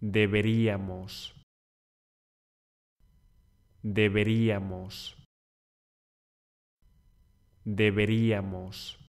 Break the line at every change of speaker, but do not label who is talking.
deberíamos, deberíamos, deberíamos.